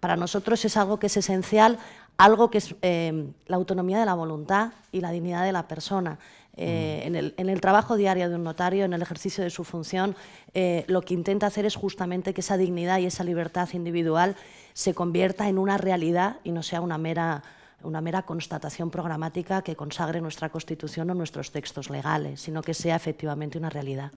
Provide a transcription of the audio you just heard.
Para nosotros es algo que es esencial, algo que es eh, la autonomía de la voluntad y la dignidad de la persona. Eh, mm. en, el, trabajo diario de un notario, en el ejercicio de su función, eh, lo que intenta hacer es justamente que esa dignidad y esa libertad individual se convierta en una realidad y no sea una mera, una mera constatación programática que consagre nuestra Constitución o nuestros textos legales, sino que sea efectivamente una realidad.